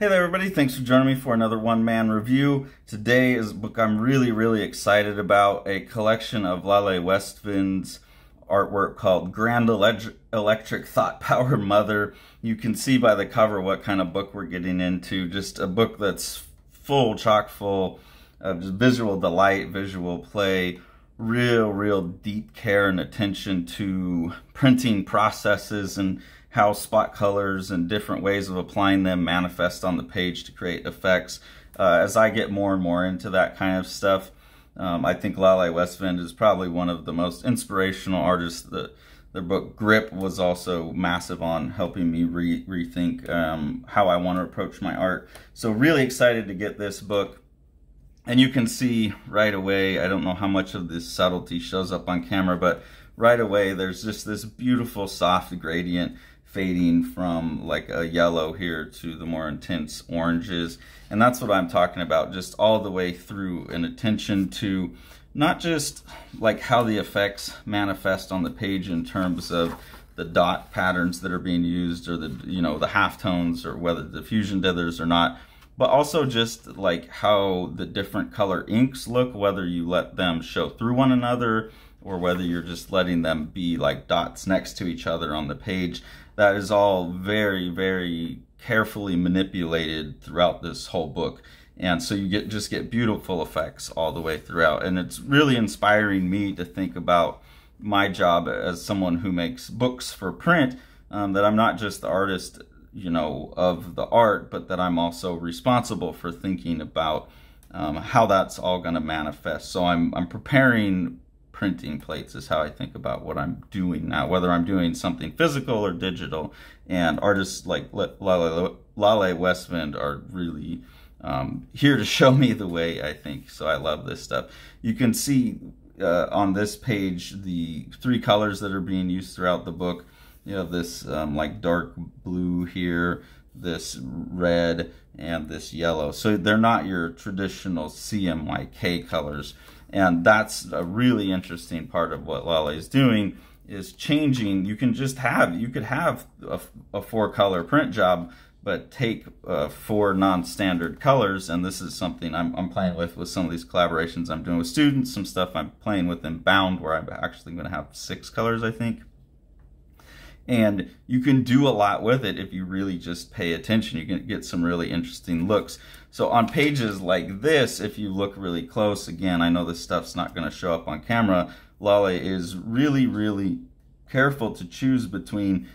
Hey there everybody, thanks for joining me for another one-man review. Today is a book I'm really, really excited about, a collection of Lale Westvind's artwork called Grand Electric Thought Power Mother. You can see by the cover what kind of book we're getting into, just a book that's full, chock full of visual delight, visual play, real, real deep care and attention to printing processes and how spot colors and different ways of applying them manifest on the page to create effects. Uh, as I get more and more into that kind of stuff, um, I think Lale Westvind is probably one of the most inspirational artists. The, their book Grip was also massive on helping me re rethink um, how I want to approach my art. So really excited to get this book. And you can see right away, I don't know how much of this subtlety shows up on camera, but right away there's just this beautiful soft gradient fading from like a yellow here to the more intense oranges. And that's what I'm talking about, just all the way through an attention to not just like how the effects manifest on the page in terms of the dot patterns that are being used or the, you know, the halftones or whether the fusion dithers or not, but also just like how the different color inks look, whether you let them show through one another or whether you're just letting them be like dots next to each other on the page. That is all very, very carefully manipulated throughout this whole book. And so you get just get beautiful effects all the way throughout. And it's really inspiring me to think about my job as someone who makes books for print, um, that I'm not just the artist, you know, of the art, but that I'm also responsible for thinking about um, how that's all going to manifest. So I'm, I'm preparing printing plates is how I think about what I'm doing now, whether I'm doing something physical or digital. And artists like Lale, Lale Westwind are really um, here to show me the way, I think. So I love this stuff. You can see uh, on this page the three colors that are being used throughout the book. You have this um, like dark blue here, this red, and this yellow. So they're not your traditional CMYK colors. And that's a really interesting part of what Lala is doing is changing. You can just have, you could have a, a four color print job, but take uh, four non-standard colors. And this is something I'm, I'm, playing with with some of these collaborations I'm doing with students, some stuff I'm playing with in Bound where I'm actually gonna have six colors, I think. And you can do a lot with it if you really just pay attention. You can get some really interesting looks. So on pages like this, if you look really close, again, I know this stuff's not gonna show up on camera, Lale is really, really careful to choose between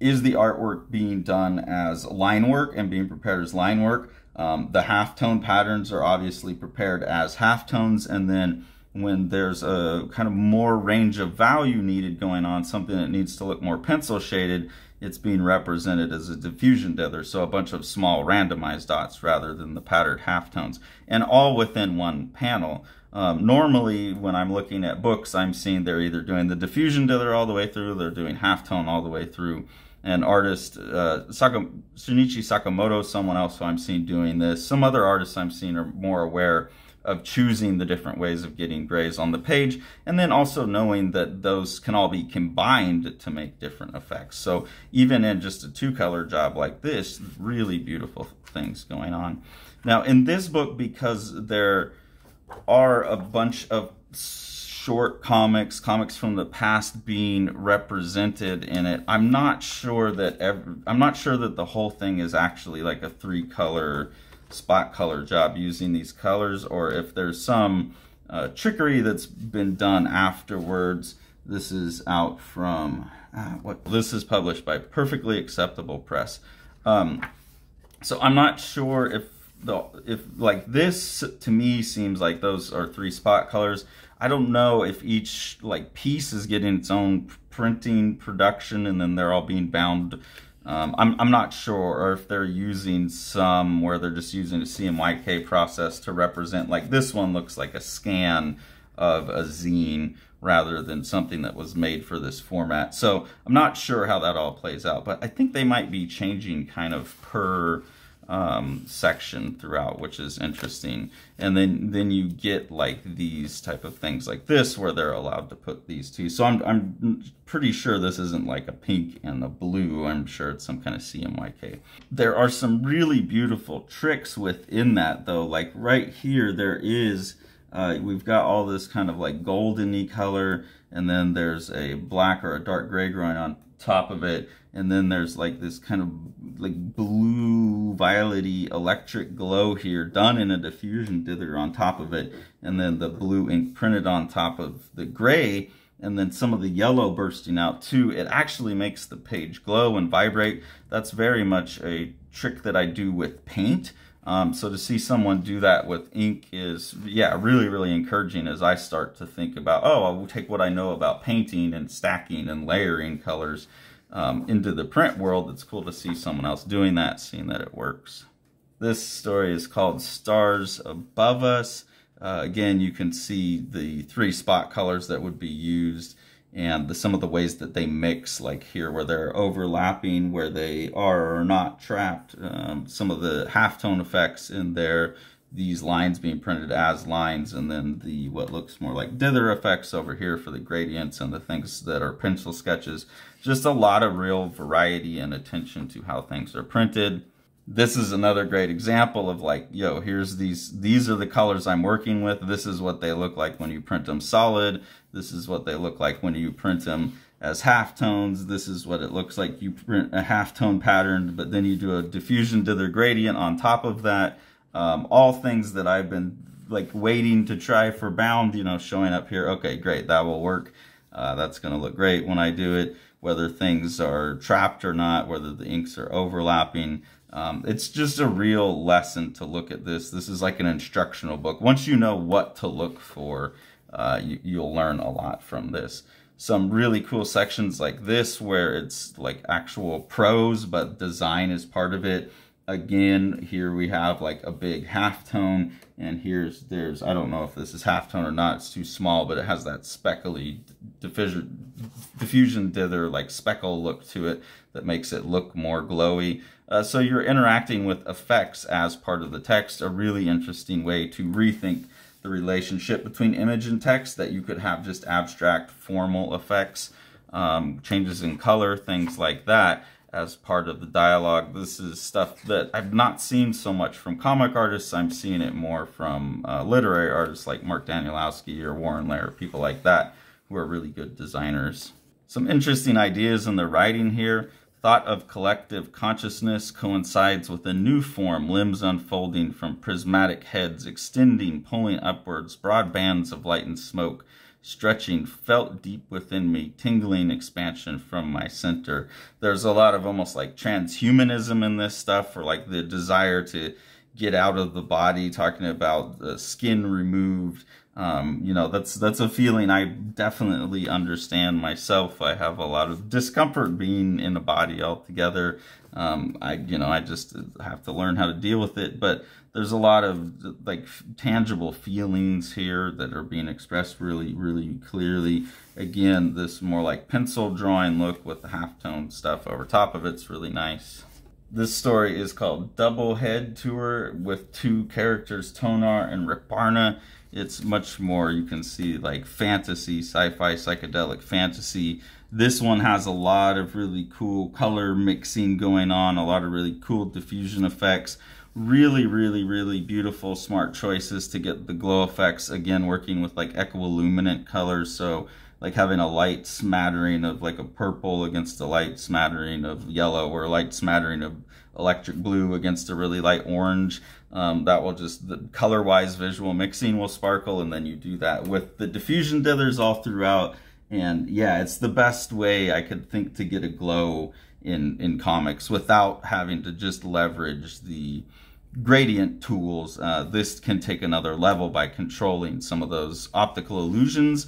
is the artwork being done as line work and being prepared as line work. Um, the halftone patterns are obviously prepared as halftones and then when there's a kind of more range of value needed going on, something that needs to look more pencil shaded, it's being represented as a diffusion dither, so a bunch of small randomized dots rather than the patterned halftones, and all within one panel. Um, normally, when I'm looking at books, I'm seeing they're either doing the diffusion dither all the way through, they're doing halftone all the way through. And artist uh, Saka, Sakamoto, someone else who I'm seeing doing this, some other artists I'm seeing are more aware of choosing the different ways of getting grays on the page, and then also knowing that those can all be combined to make different effects. So even in just a two-color job like this, really beautiful things going on. Now in this book, because there are a bunch of short comics, comics from the past being represented in it, I'm not sure that every, I'm not sure that the whole thing is actually like a three-color spot color job using these colors or if there's some uh, trickery that's been done afterwards. This is out from, uh, what this is published by Perfectly Acceptable Press. Um, so I'm not sure if the if like this to me seems like those are three spot colors i don't know if each like piece is getting its own printing production and then they're all being bound um, I'm, I'm not sure or if they're using some where they're just using a CMYK process to represent, like this one looks like a scan of a zine rather than something that was made for this format. So I'm not sure how that all plays out, but I think they might be changing kind of per um, section throughout, which is interesting. And then then you get like these type of things like this where they're allowed to put these two. So I'm, I'm pretty sure this isn't like a pink and a blue. I'm sure it's some kind of CMYK. There are some really beautiful tricks within that though. Like right here, there is uh, we've got all this kind of like goldeny color, and then there's a black or a dark gray growing on top of it, and then there's like this kind of like blue violety electric glow here done in a diffusion dither on top of it, and then the blue ink printed on top of the gray, and then some of the yellow bursting out too. It actually makes the page glow and vibrate. That's very much a trick that I do with paint. Um, so to see someone do that with ink is, yeah, really, really encouraging as I start to think about, oh, I will take what I know about painting and stacking and layering colors um, into the print world. It's cool to see someone else doing that, seeing that it works. This story is called Stars Above Us. Uh, again, you can see the three spot colors that would be used and the, some of the ways that they mix, like here where they're overlapping, where they are or not trapped, um, some of the halftone effects in there, these lines being printed as lines, and then the what looks more like dither effects over here for the gradients and the things that are pencil sketches. Just a lot of real variety and attention to how things are printed this is another great example of like, yo, here's these, these are the colors I'm working with. This is what they look like when you print them solid. This is what they look like when you print them as halftones. This is what it looks like. You print a halftone pattern, but then you do a diffusion to their gradient on top of that. Um, all things that I've been like waiting to try for bound, you know, showing up here. Okay, great, that will work. Uh, that's gonna look great when I do it, whether things are trapped or not, whether the inks are overlapping. Um, it's just a real lesson to look at this. This is like an instructional book. Once you know what to look for, uh, you, you'll learn a lot from this. Some really cool sections like this where it's like actual prose, but design is part of it again, here we have like a big halftone, and here's, there's, I don't know if this is halftone or not, it's too small, but it has that speckly diffusion, diffusion dither, like speckle look to it that makes it look more glowy. Uh, so you're interacting with effects as part of the text, a really interesting way to rethink the relationship between image and text that you could have just abstract formal effects, um, changes in color, things like that as part of the dialogue. This is stuff that I've not seen so much from comic artists. I'm seeing it more from uh, literary artists like Mark Danielowski or Warren Lair, people like that, who are really good designers. Some interesting ideas in the writing here. Thought of collective consciousness coincides with a new form, limbs unfolding from prismatic heads, extending, pulling upwards, broad bands of light and smoke stretching felt deep within me, tingling expansion from my center. There's a lot of almost like transhumanism in this stuff, or like the desire to get out of the body, talking about the skin removed. Um, you know, that's that's a feeling I definitely understand myself. I have a lot of discomfort being in a body altogether. Um, I, you know, I just have to learn how to deal with it. But there's a lot of like tangible feelings here that are being expressed really, really clearly. Again, this more like pencil drawing look with the halftone stuff over top of it's really nice. This story is called Double Head Tour with two characters, Tonar and Riparna. It's much more, you can see like fantasy, sci-fi, psychedelic fantasy. This one has a lot of really cool color mixing going on, a lot of really cool diffusion effects. Really, really, really beautiful smart choices to get the glow effects. Again, working with like equiluminant colors. So like having a light smattering of like a purple against a light smattering of yellow or a light smattering of electric blue against a really light orange. Um, that will just, the color-wise visual mixing will sparkle and then you do that with the diffusion dithers all throughout. And yeah, it's the best way I could think to get a glow in, in comics without having to just leverage the gradient tools. Uh, this can take another level by controlling some of those optical illusions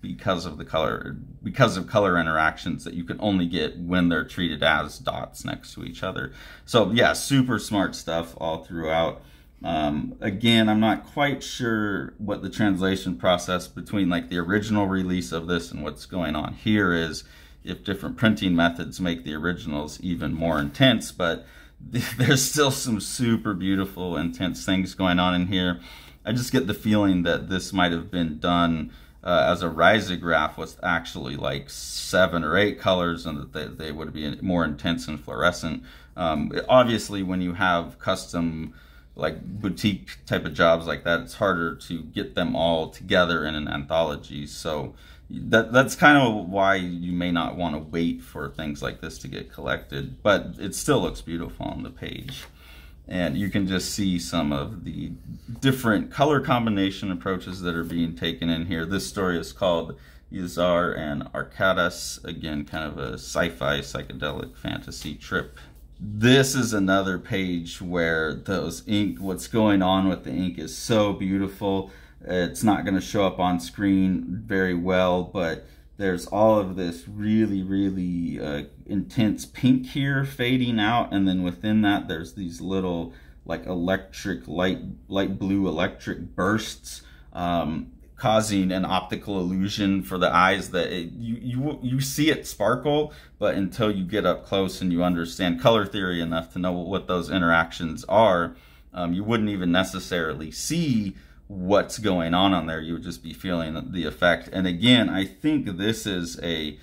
because of the color, because of color interactions that you can only get when they're treated as dots next to each other. So yeah, super smart stuff all throughout. Um, again, I'm not quite sure what the translation process between like the original release of this and what's going on here is if different printing methods make the originals even more intense, but there's still some super beautiful, intense things going on in here. I just get the feeling that this might have been done uh, as a risograph with actually like seven or eight colors and that they, they would be more intense and fluorescent. Um, obviously, when you have custom like boutique type of jobs like that, it's harder to get them all together in an anthology. So that that's kind of why you may not want to wait for things like this to get collected, but it still looks beautiful on the page. And you can just see some of the different color combination approaches that are being taken in here. This story is called Yazar and Arcadas Again, kind of a sci-fi psychedelic fantasy trip. This is another page where those ink, what's going on with the ink is so beautiful. It's not going to show up on screen very well, but there's all of this really, really uh, intense pink here fading out. And then within that, there's these little like electric light, light blue electric bursts um, causing an optical illusion for the eyes that it, you, you, you see it sparkle, but until you get up close and you understand color theory enough to know what those interactions are, um, you wouldn't even necessarily see what's going on on there. You would just be feeling the effect. And again, I think this is a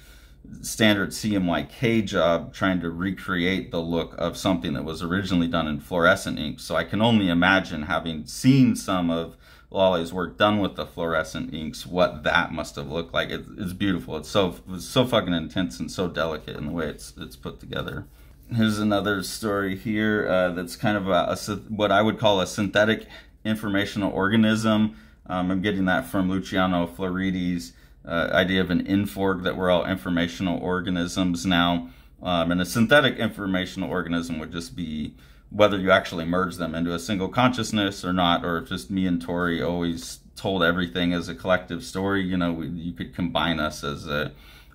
standard CMYK job trying to recreate the look of something that was originally done in fluorescent ink. So I can only imagine having seen some of Lolly's work done with the fluorescent inks, what that must have looked like. It, it's beautiful. It's so it's so fucking intense and so delicate in the way it's it's put together. Here's another story here uh, that's kind of a, a, what I would call a synthetic informational organism. Um, I'm getting that from Luciano Floridi's uh, idea of an inforg that we're all informational organisms now. Um, and a synthetic informational organism would just be whether you actually merge them into a single consciousness or not, or if just me and Tori always told everything as a collective story, you know, we, you could combine us as a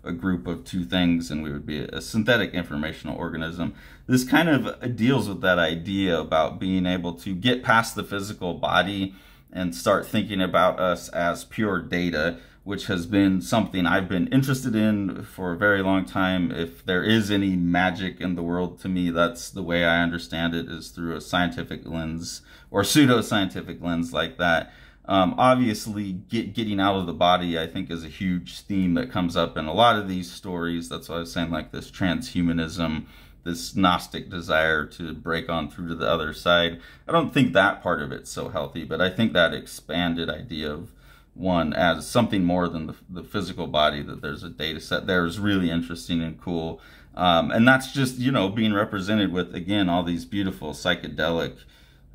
a group of two things and we would be a synthetic informational organism. This kind of deals with that idea about being able to get past the physical body and start thinking about us as pure data, which has been something I've been interested in for a very long time. If there is any magic in the world to me, that's the way I understand it is through a scientific lens or pseudo-scientific lens like that. Um, obviously, get, getting out of the body, I think, is a huge theme that comes up in a lot of these stories. That's why I was saying, like, this transhumanism, this Gnostic desire to break on through to the other side. I don't think that part of it's so healthy, but I think that expanded idea of one as something more than the, the physical body, that there's a data set there is really interesting and cool. Um, and that's just, you know, being represented with, again, all these beautiful psychedelic.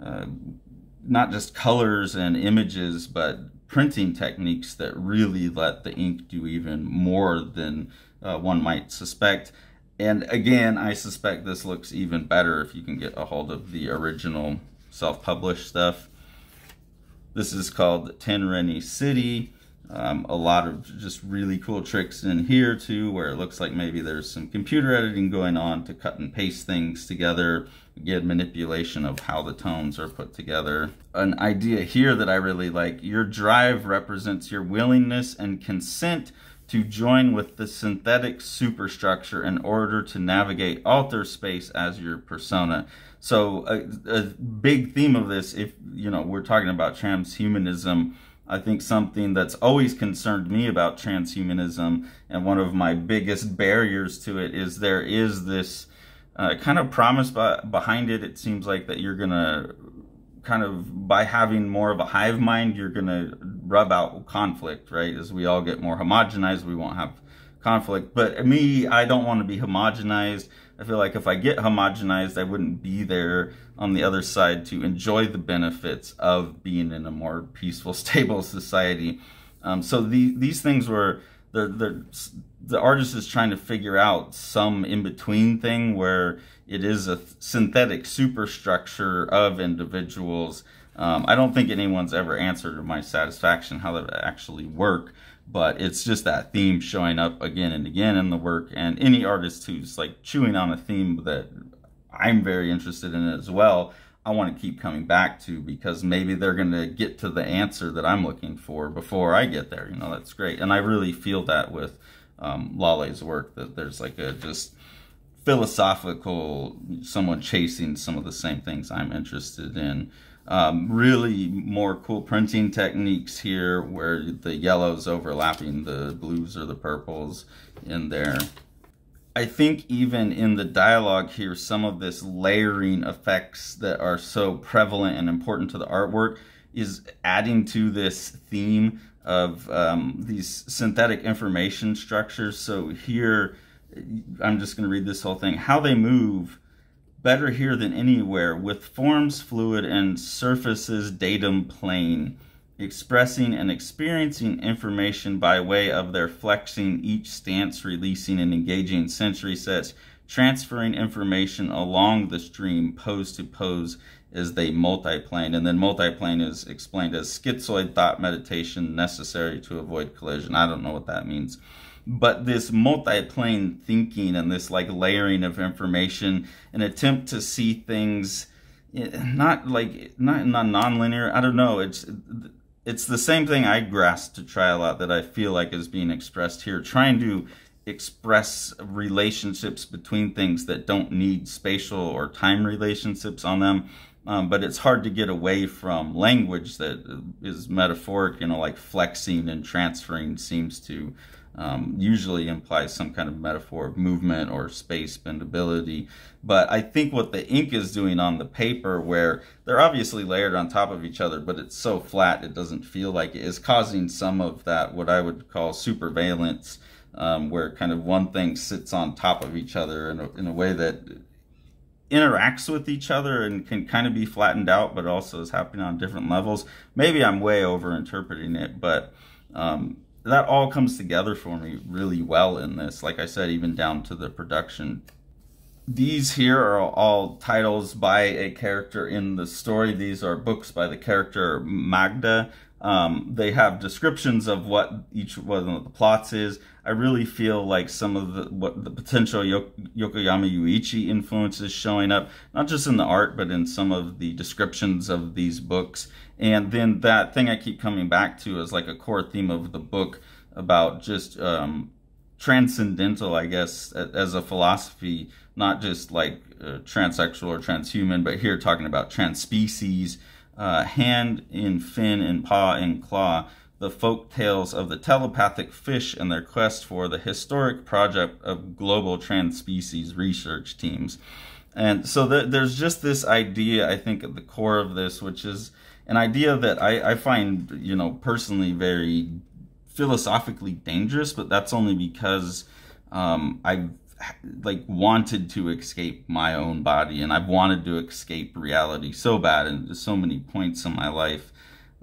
Uh, not just colors and images, but printing techniques that really let the ink do even more than uh, one might suspect. And again, I suspect this looks even better if you can get a hold of the original self-published stuff. This is called Tenreni City. Um, a lot of just really cool tricks in here too, where it looks like maybe there's some computer editing going on to cut and paste things together good manipulation of how the tones are put together. An idea here that I really like, your drive represents your willingness and consent to join with the synthetic superstructure in order to navigate alter space as your persona. So a, a big theme of this, if you know, we're talking about transhumanism, I think something that's always concerned me about transhumanism and one of my biggest barriers to it is there is this uh, kind of promise by, behind it, it seems like that you're going to kind of by having more of a hive mind, you're going to rub out conflict, right? As we all get more homogenized, we won't have conflict. But me, I don't want to be homogenized. I feel like if I get homogenized, I wouldn't be there on the other side to enjoy the benefits of being in a more peaceful, stable society. Um, so the, these things were, they're, they're the artist is trying to figure out some in-between thing where it is a synthetic superstructure of individuals. Um, I don't think anyone's ever answered to my satisfaction how that actually work, but it's just that theme showing up again and again in the work. And any artist who's like chewing on a theme that I'm very interested in as well, I want to keep coming back to because maybe they're going to get to the answer that I'm looking for before I get there. You know, that's great. And I really feel that with um, Lale's work that there's like a just philosophical, someone chasing some of the same things I'm interested in. Um, really more cool printing techniques here where the yellows overlapping the blues or the purples in there. I think even in the dialogue here, some of this layering effects that are so prevalent and important to the artwork is adding to this theme of um, these synthetic information structures. So here, I'm just going to read this whole thing. How they move better here than anywhere with forms, fluid, and surfaces datum plane, expressing and experiencing information by way of their flexing each stance, releasing and engaging sensory sets, transferring information along the stream, pose to pose, is they multiplane, and then multiplane is explained as schizoid thought meditation necessary to avoid collision. I don't know what that means. But this multiplane thinking and this like layering of information, an attempt to see things eh, not like not, not nonlinear. I don't know. It's it's the same thing I grasp to try a lot that I feel like is being expressed here, trying to express relationships between things that don't need spatial or time relationships on them um, but it's hard to get away from language that is metaphoric, you know, like flexing and transferring seems to um, usually imply some kind of metaphor of movement or space bendability. But I think what the ink is doing on the paper, where they're obviously layered on top of each other, but it's so flat it doesn't feel like it, is causing some of that, what I would call supervalence. Um, where kind of one thing sits on top of each other in a, in a way that interacts with each other and can kind of be flattened out, but also is happening on different levels. Maybe I'm way over interpreting it, but um, that all comes together for me really well in this. Like I said, even down to the production. These here are all titles by a character in the story. These are books by the character Magda, um, they have descriptions of what each one of the plots is. I really feel like some of the what the potential Yo- Yokoyama Yuichi influence is showing up, not just in the art, but in some of the descriptions of these books. And then that thing I keep coming back to is like a core theme of the book about just um, transcendental, I guess, as a philosophy, not just like uh, transsexual or transhuman, but here talking about trans species uh, hand in fin and paw in claw, the folk tales of the telepathic fish and their quest for the historic project of global trans-species research teams. And so there's just this idea, I think, at the core of this, which is an idea that I, I find, you know, personally very philosophically dangerous, but that's only because um, I've like wanted to escape my own body and I've wanted to escape reality so bad and so many points in my life.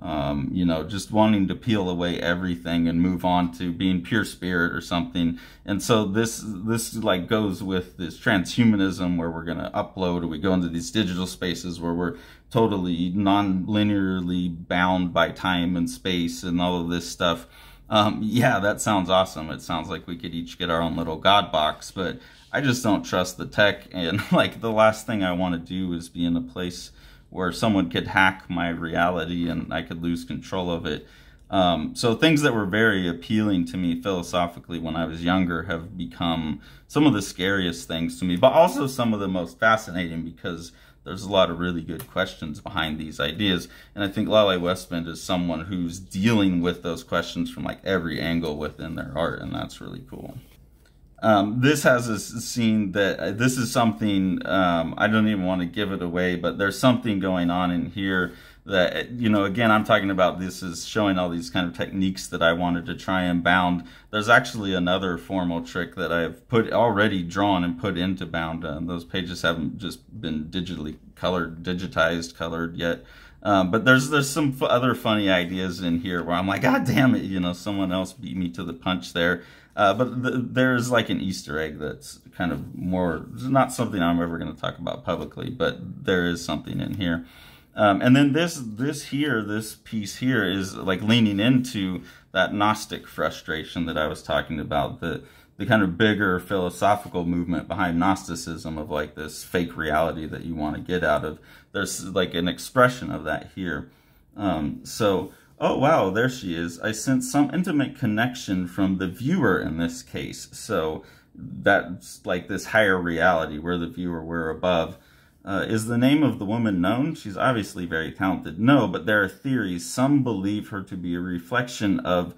Um, you know, just wanting to peel away everything and move on to being pure spirit or something. And so this, this like goes with this transhumanism where we're going to upload or we go into these digital spaces where we're totally non-linearly bound by time and space and all of this stuff. Um, yeah, that sounds awesome. It sounds like we could each get our own little God box, but I just don't trust the tech. And like the last thing I want to do is be in a place where someone could hack my reality and I could lose control of it. Um, so things that were very appealing to me philosophically when I was younger have become some of the scariest things to me, but also some of the most fascinating because there's a lot of really good questions behind these ideas. And I think Lale Westman is someone who's dealing with those questions from like every angle within their art, and that's really cool. Um, this has a scene that uh, this is something um, I don't even want to give it away, but there's something going on in here that you know again i'm talking about this is showing all these kind of techniques that i wanted to try and bound there's actually another formal trick that i've put already drawn and put into bound uh, those pages haven't just been digitally colored digitized colored yet um, but there's there's some other funny ideas in here where i'm like god damn it you know someone else beat me to the punch there uh, but th there's like an Easter egg that's kind of more, not something I'm ever going to talk about publicly, but there is something in here. Um, and then this this here, this piece here is like leaning into that Gnostic frustration that I was talking about, the the kind of bigger philosophical movement behind Gnosticism of like this fake reality that you want to get out of. There's like an expression of that here. Um, so, oh wow, there she is. I sense some intimate connection from the viewer in this case. So that's like this higher reality where the viewer, we're above uh, is the name of the woman known? She's obviously very talented. No, but there are theories. Some believe her to be a reflection of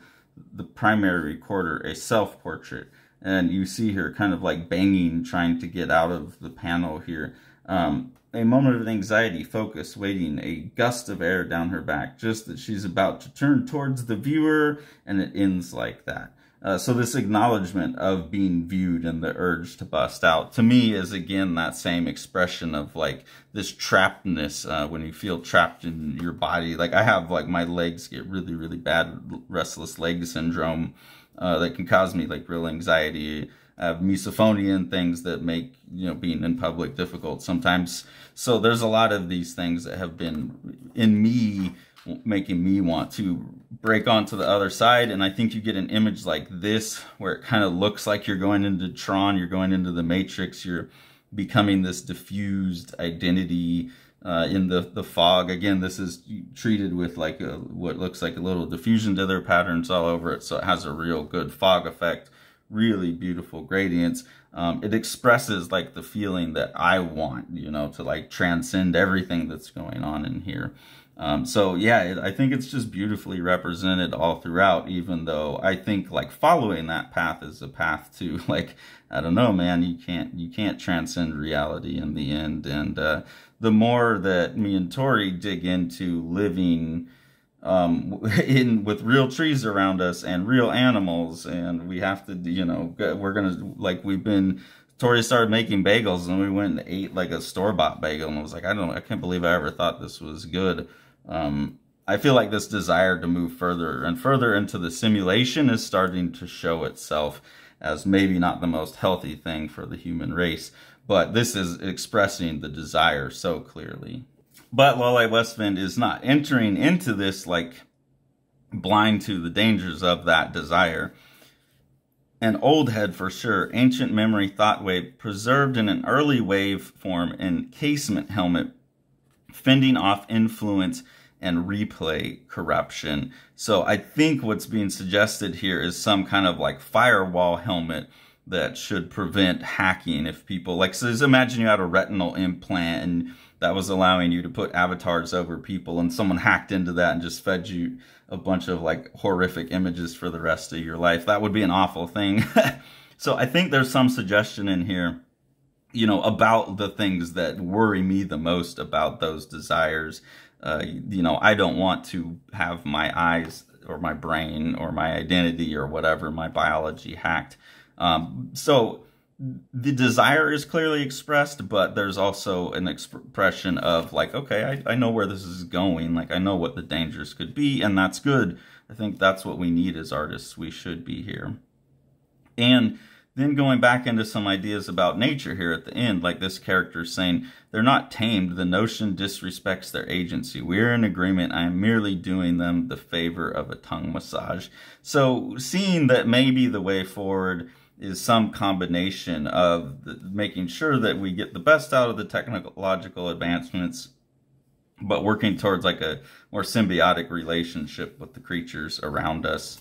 the primary recorder, a self-portrait. And you see her kind of like banging, trying to get out of the panel here. Um, a moment of anxiety, focus, waiting, a gust of air down her back, just that she's about to turn towards the viewer, and it ends like that. Uh, so this acknowledgement of being viewed and the urge to bust out to me is again that same expression of like this trappedness uh, when you feel trapped in your body. Like I have like my legs get really really bad restless leg syndrome uh, that can cause me like real anxiety. I have misophonia and things that make you know being in public difficult sometimes. So there's a lot of these things that have been in me making me want to break onto the other side. And I think you get an image like this where it kind of looks like you're going into Tron, you're going into the matrix, you're becoming this diffused identity uh, in the, the fog. Again, this is treated with like a, what looks like a little diffusion dither patterns all over it. So it has a real good fog effect, really beautiful gradients. Um, it expresses like the feeling that I want, you know, to like transcend everything that's going on in here. Um, so yeah, it, I think it's just beautifully represented all throughout, even though I think like following that path is a path to like, I don't know, man, you can't, you can't transcend reality in the end. And, uh, the more that me and Tori dig into living, um, in with real trees around us and real animals, and we have to, you know, we're gonna like we've been Tori started making bagels and we went and ate like a store bought bagel and I was like, I don't I can't believe I ever thought this was good. Um, I feel like this desire to move further and further into the simulation is starting to show itself as maybe not the most healthy thing for the human race, but this is expressing the desire so clearly. But Lole Westwind is not entering into this like blind to the dangers of that desire. An old head for sure, ancient memory thought wave preserved in an early wave form in casement helmet fending off influence and replay corruption. So I think what's being suggested here is some kind of like firewall helmet that should prevent hacking if people like so just imagine you had a retinal implant and that was allowing you to put avatars over people and someone hacked into that and just fed you a bunch of like horrific images for the rest of your life. That would be an awful thing. so I think there's some suggestion in here you know, about the things that worry me the most about those desires. Uh, you know, I don't want to have my eyes or my brain or my identity or whatever, my biology hacked. Um, so the desire is clearly expressed, but there's also an expression of like, okay, I, I know where this is going. Like, I know what the dangers could be, and that's good. I think that's what we need as artists. We should be here. And then going back into some ideas about nature here at the end, like this character saying, they're not tamed. The notion disrespects their agency. We're in agreement. I am merely doing them the favor of a tongue massage. So seeing that maybe the way forward is some combination of the, making sure that we get the best out of the technological advancements, but working towards like a more symbiotic relationship with the creatures around us.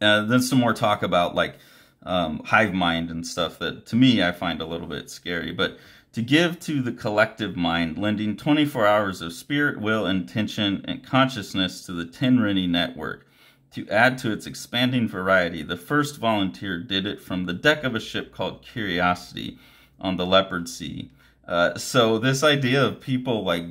Uh, then some more talk about like um, hive mind and stuff that to me I find a little bit scary. But to give to the collective mind, lending 24 hours of spirit, will, intention, and consciousness to the Tenrini network. To add to its expanding variety, the first volunteer did it from the deck of a ship called Curiosity on the Leopard Sea. Uh, so this idea of people like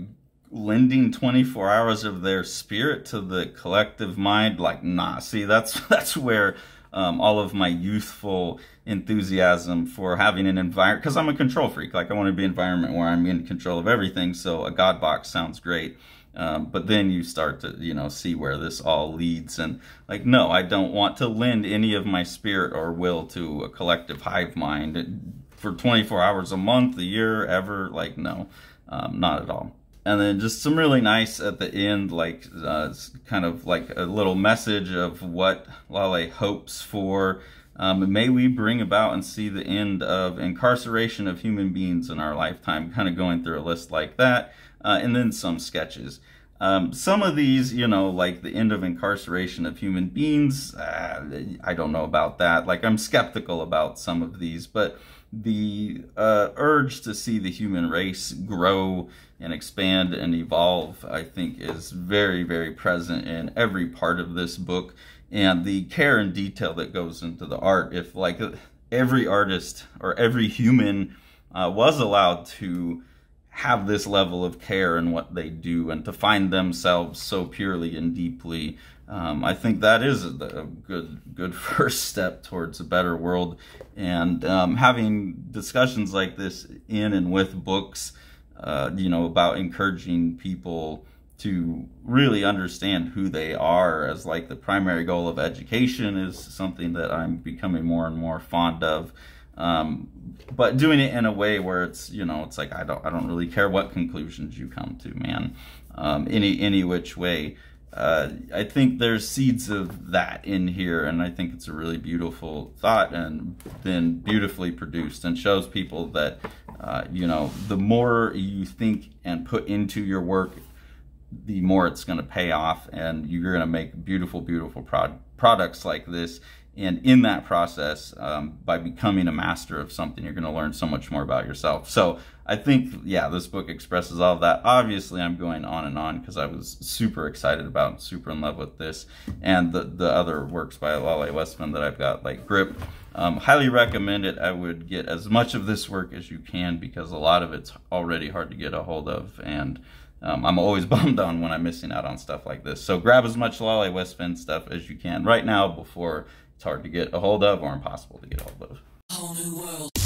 lending 24 hours of their spirit to the collective mind, like nah, see that's that's where um, all of my youthful enthusiasm for having an environment, because I'm a control freak. Like I want to be an environment where I'm in control of everything. So a God box sounds great. Um, but then you start to, you know, see where this all leads. And like, no, I don't want to lend any of my spirit or will to a collective hive mind for 24 hours a month, a year, ever. Like, no, um, not at all and then just some really nice at the end, like uh, kind of like a little message of what Lale hopes for. Um, may we bring about and see the end of incarceration of human beings in our lifetime, kind of going through a list like that, uh, and then some sketches. Um, some of these, you know, like the end of incarceration of human beings, uh, I don't know about that. Like, I'm skeptical about some of these, but the uh, urge to see the human race grow and expand and evolve, I think, is very, very present in every part of this book. And the care and detail that goes into the art, if like every artist or every human uh, was allowed to have this level of care in what they do and to find themselves so purely and deeply. Um, I think that is a good good first step towards a better world. And um, having discussions like this in and with books, uh, you know, about encouraging people to really understand who they are as like the primary goal of education is something that I'm becoming more and more fond of. Um, but doing it in a way where it's, you know, it's like, I don't, I don't really care what conclusions you come to, man. Um, any, any which way. Uh, I think there's seeds of that in here, and I think it's a really beautiful thought and then beautifully produced and shows people that, uh, you know, the more you think and put into your work, the more it's going to pay off, and you're going to make beautiful, beautiful prod products like this and in that process, um, by becoming a master of something, you're going to learn so much more about yourself. So I think, yeah, this book expresses all of that. Obviously, I'm going on and on because I was super excited about, super in love with this, and the the other works by Lale Westman that I've got, like Grip. Um, highly recommend it. I would get as much of this work as you can because a lot of it's already hard to get a hold of, and um, I'm always bummed on when I'm missing out on stuff like this. So grab as much Lale Westman stuff as you can right now before it's hard to get a hold of or impossible to get a hold of.